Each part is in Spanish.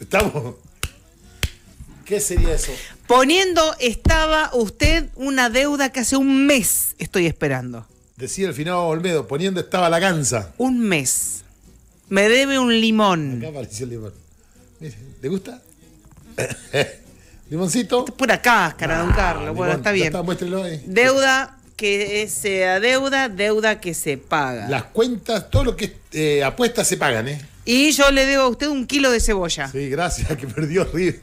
Estamos. ¿Qué sería eso? Poniendo estaba usted una deuda que hace un mes estoy esperando. Decía el final Olmedo, poniendo estaba la canza. Un mes. Me debe un limón. Acá apareció el limón. ¿le gusta? Limoncito. es pura cáscara, don ah, Carlos. Bueno, está bien. Deuda que sea deuda, deuda que se paga. Las cuentas, todo lo que apuesta eh, apuestas se pagan, ¿eh? Y yo le debo a usted un kilo de cebolla. Sí, gracias, que perdió Río.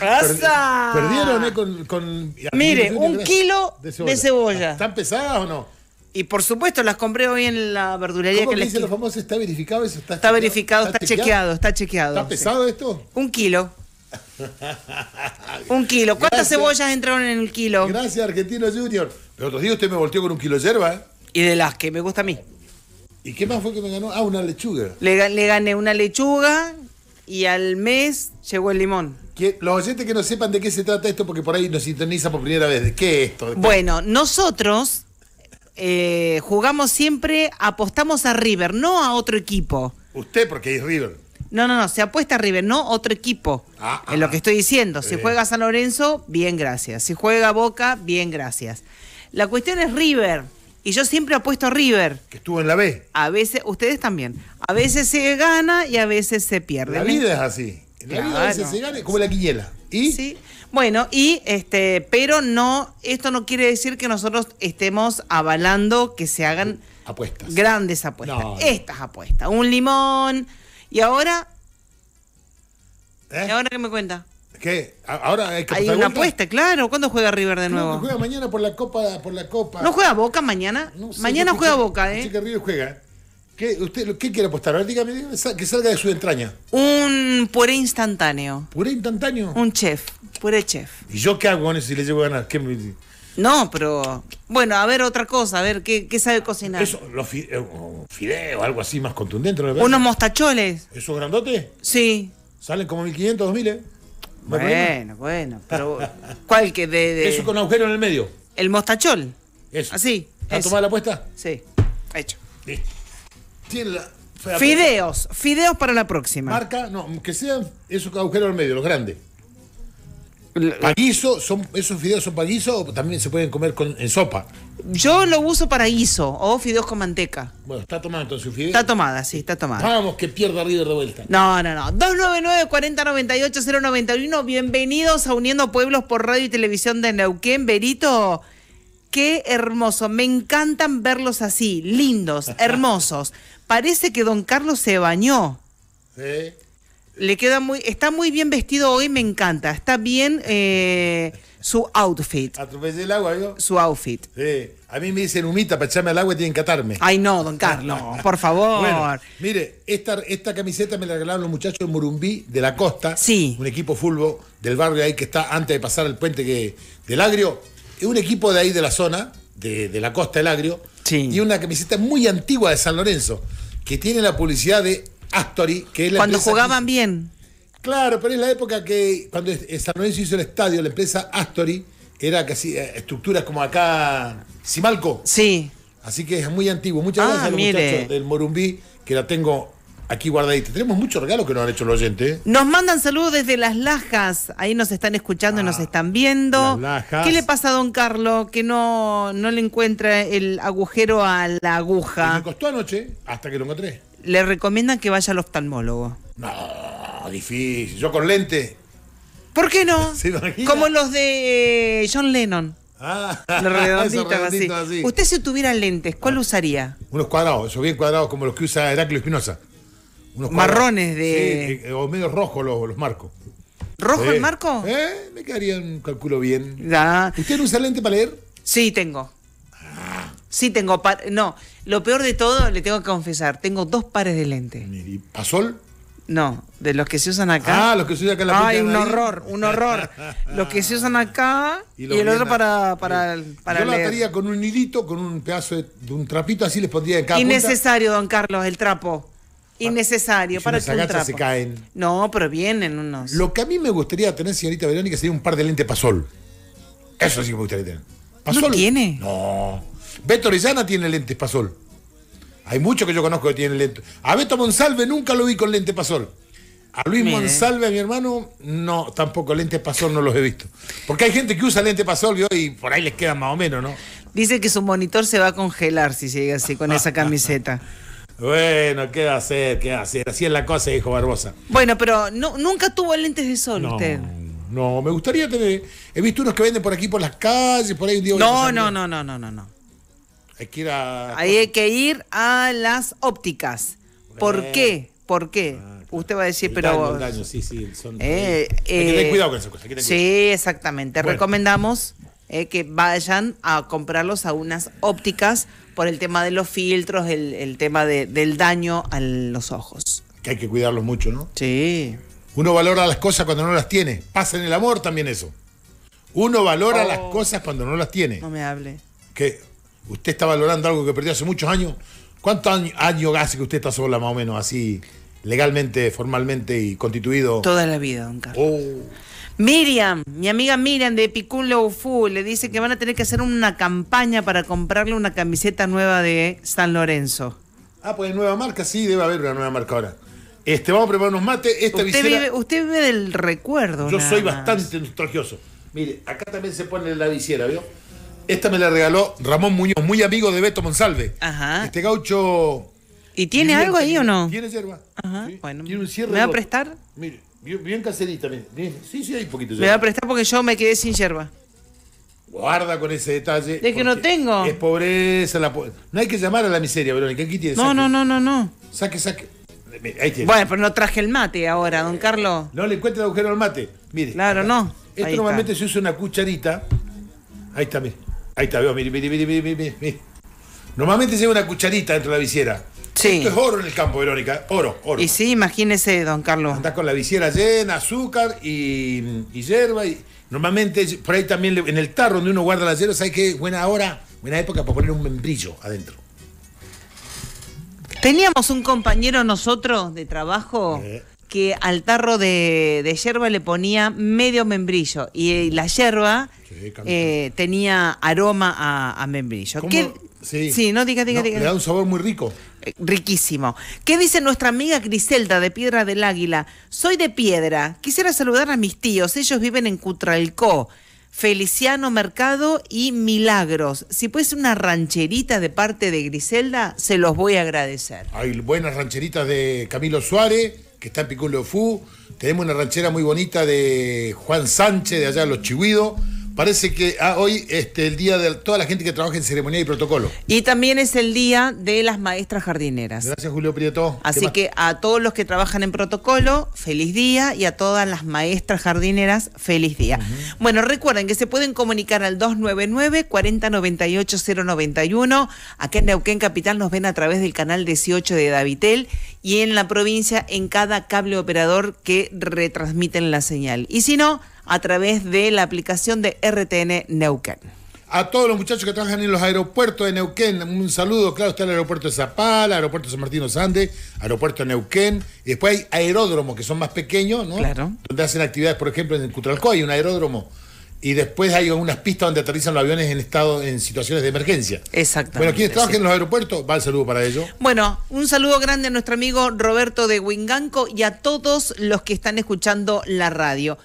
¡Pasa! Perdieron, eh, Con, Mire, un kilo de cebolla. ¿Están pesadas o no? Y por supuesto las compré hoy en la verdulería ¿Cómo que, le. los famosos, ¿Está verificado eso? Está, está verificado, está, chequeado? está chequeado. ¿Está pesado esto? Un kilo. un kilo. ¿Cuántas cebollas entraron en el kilo? Gracias, Argentino Junior. Pero otro día usted me volteó con un kilo de hierba, ¿eh? Y de las que me gusta a mí. ¿Y qué más fue que me ganó? Ah, una lechuga. Le, gané una lechuga y al mes llegó el limón. los oyentes que no sepan de qué se trata esto, porque por ahí nos sintoniza por primera vez, ¿de qué es esto? Bueno, nosotros eh, jugamos siempre, apostamos a River, no a otro equipo. Usted, porque es River. No, no, no, se apuesta a River, no otro equipo. Ah, ah. es lo que estoy diciendo. Si juega San Lorenzo, bien, gracias. Si juega Boca, bien, gracias. La cuestión es River. Y yo siempre apuesto River. Que estuvo en la B. A veces, ustedes también. A veces se gana y a veces se pierde. La vida es así. La vida a veces se gana, como la quiniela. ¿Y? Sí. Bueno, y este, pero no, esto no quiere decir que nosotros estemos avalando que se hagan apuestas. Grandes apuestas. Estas apuestas. Un limón. Y ahora. ¿Eh? ¿Y ahora qué me cuenta? ¿Qué? Ahora hay que Hay una apuesta, claro. ¿Cuándo juega River de nuevo? juega mañana por la Copa, por la Copa. ¿No juega Boca mañana? mañana juega Boca, ¿eh? que River juega. ¿Qué, quiere apostar? que salga de su entraña. Un puré instantáneo. ¿Puré instantáneo? Un chef, puré chef. ¿Y yo qué hago con eso si le llevo a ganar? me... No, pero. Bueno, a ver otra cosa, a ver qué, sabe cocinar. Eso, los eh, o algo así más contundente, ¿Unos mostacholes? ¿Esos grandotes? Sí. Salen como 1500, 2000, ¿eh? Bueno, bueno, pero ¿cuál que de, Eso con agujero en el medio. El mostachol. Eso. Así. Ah, ¿Ha tomado la apuesta? Sí. Hecho. Fideos, fideos para la próxima. Marca, no, que sean agujero en el medio, los grandes. Eh, ¿Paguizo? Son, ¿Esos fideos son guiso o también se pueden comer en sopa? Yo lo uso para guiso o fideos con manteca. Bueno, está tomada entonces fideos. Está tomada, sí, está tomada. Vamos, que pierda River de vuelta. No, no, no. 299-4098-091. Bienvenidos a Uniendo Pueblos por Radio y Televisión de Neuquén. Berito, qué hermoso. Me encantan verlos así, lindos, hermosos. Parece que don Carlos se bañó. Sí. Le queda muy, está muy bien vestido hoy, me encanta. Está bien eh, su outfit. Atropellé el agua, yo. Su outfit. A mí me dicen humita para echarme al agua y tienen que atarme. Ay, no, don Carlos, por favor. mire, esta, esta camiseta me la regalaron los muchachos de Morumbí, de la costa. Sí. Un equipo fulbo del barrio ahí que está antes de pasar el puente que, del Agrio. Es un equipo de ahí de la zona, de, de la costa del Agrio. Sí. Y una camiseta muy antigua de San Lorenzo, que tiene la publicidad de Astori, que es Cuando jugaban bien. Claro, pero es la época que cuando San Lorenzo hizo el estadio, la empresa Astori era casi estructuras como acá Simalco. Sí. Así que es muy antiguo. Muchas ah, gracias a los muchachos del Morumbí, que la tengo aquí guardadita. Tenemos muchos regalos que nos han hecho los oyentes. ¿eh? Nos mandan saludos desde Las Lajas. Ahí nos están escuchando, y nos ah, están viendo. Lajas. ¿Qué le pasa a don Carlos que no, le encuentra el agujero a la aguja? me costó anoche hasta que lo encontré le recomiendan que vaya al oftalmólogo. No, difícil. Yo con lente. ¿Por qué no? Como los de eh, John Lennon. Ah, los redonditos así. Usted si tuviera lentes, ¿cuál ah, usaría? Unos cuadrados, yo bien cuadrados como los que usa Heráclito Espinosa. Unos Marrones de. Sí, eh, o medio rojo los, marcos. ¿Rojo el marco? Eh, me quedaría un cálculo bien. ¿Usted no usa lente para leer? Sí, tengo. Ah. Sí, tengo. No, lo peor de todo, le tengo que confesar, tengo dos pares de lentes. ¿Y pasol? No, de los que se usan acá. Ah, los que se usan acá en la Ay, un horror, un horror. los que se usan acá y, el otro para, para, para Yo lo ataría con un hilito, con un pedazo de, un trapito, así les pondría de cada Innecesario, don Carlos, el trapo. Innecesario, para que un trapo. se caen. No, pero vienen unos. Lo que a mí me gustaría tener, señorita Verónica, sería un par de lentes pasol. Eso sí que me gustaría tener. Pasol. ¿No tiene? No. Beto Orellana tiene lentes sol. Hay muchos que yo conozco que tienen lentes. A Beto Monsalve nunca lo vi con lentes pasol. A Luis Monsalve, a mi hermano, no, tampoco lentes sol no los he visto. Porque hay gente que usa lentes pasol sol y por ahí les quedan más o menos, ¿no? Dice que su monitor se va a congelar si sigue así con esa camiseta. Bueno, ¿qué va a hacer? ¿Qué va a hacer? Así es la cosa, dijo Barbosa. Bueno, pero no, nunca tuvo lentes de sol usted. No, me gustaría tener. He visto unos que venden por aquí, por las calles, por ahí un día. No, no, no, no, no, no, no. Hay que ir a... hay que ir a las ópticas. ¿Por qué? ¿Por qué? Ah, Usted va a decir, pero. Daño, sí, sí. Eh, hay que tener eh, cuidado con esas cosas. sí, exactamente. Recomendamos eh, que vayan a comprarlos a unas ópticas por el tema de los filtros, el, tema del daño a los ojos. Que hay que cuidarlos mucho, ¿no? Sí. Uno valora las cosas cuando no las tiene. Pasa en el amor también eso. Uno valora las oh. cosas cuando no las tiene. No me hable. Que usted está valorando algo que perdió hace muchos años. ¿Cuántos años, hace que usted está sola, más o menos, así, legalmente, formalmente y constituido? Toda la vida, don Carlos. Oh. Miriam, mi amiga Miriam de Low Fu, le dice que van a tener que hacer una campaña para comprarle una camiseta nueva de San Lorenzo. Ah, pues nueva marca, sí, debe haber una nueva marca ahora. Este, vamos a preparar unos mates. Esta usted, visera, vive, usted vive del recuerdo. Yo soy bastante nostalgioso. Mire, acá también se pone la visera, ¿vio? Esta me la regaló Ramón Muñoz, muy amigo de Beto Monsalve. Este gaucho. ¿Y tiene algo ahí o no? Tiene hierba. Ajá. ¿Me va a prestar? Mire, bien, caserita. Sí, sí, hay poquito. Me va a prestar porque yo me quedé sin hierba. Guarda con ese detalle. De que no tengo. Es pobreza. La no hay que llamar a la miseria, Verónica. Aquí tiene. No, no, no, no, no. Saque, saque. Bueno, pero no traje el mate ahora, don Carlos. No le encuentres agujero al mate. Mire. Claro, no. Esto normalmente se usa una cucharita. Ahí está, mire. Ahí está, veo, mire, mire, mire, mire, mire. Normalmente lleva una cucharita dentro de la visiera. Sí. Esto es oro en el campo, Verónica. Oro, oro. Y sí, imagínese, don Carlos. Andás con la visiera llena, azúcar y, hierba. Y, normalmente, por ahí también en el tarro donde uno guarda las hierbas, hay que, Buena hora, buena época para poner un membrillo adentro. Teníamos un compañero nosotros de trabajo eh que al tarro de, de yerba le ponía medio membrillo y eh, la hierba eh, tenía aroma a, membrillo. Sí. no diga, diga, diga. Le da un sabor muy rico. Eh, riquísimo. ¿Qué dice nuestra amiga Griselda de Piedra del Águila? Soy de Piedra. Quisiera saludar a mis tíos. Ellos viven en Cutralcó. Feliciano Mercado y Milagros. Si puedes una rancherita de parte de Griselda, se los voy a agradecer. Hay buenas rancheritas de Camilo Suárez, que está en Piculo Fu. Tenemos una ranchera muy bonita de Juan Sánchez, de allá de Los Chihuidos Parece que ah, hoy es este, el día de toda la gente que trabaja en ceremonia y protocolo. Y también es el día de las maestras jardineras. Gracias, Julio Prieto. Así que a todos los que trabajan en protocolo, feliz día. Y a todas las maestras jardineras, feliz día. Bueno, recuerden que se pueden comunicar al 299-4098-091. Acá en Neuquén Capital nos ven a través del canal 18 de Davitel y en la provincia en cada cable operador que retransmiten la señal. Y si no, a través de la aplicación de RTN Neuquén. A todos los muchachos que trabajan en los aeropuertos de Neuquén, un saludo, claro, está el aeropuerto de Zapala, aeropuerto de San Martín los Andes, aeropuerto de Neuquén, y después hay aeródromos que son más pequeños, ¿no? Claro. Donde hacen actividades, por ejemplo, en el Cutralco hay un aeródromo y después hay unas pistas donde aterrizan los aviones en estado en situaciones de emergencia. Exactamente. Bueno, quienes trabajan en los aeropuertos, va el saludo para ellos. Bueno, un saludo grande a nuestro amigo Roberto de Winganco y a todos los que están escuchando la radio.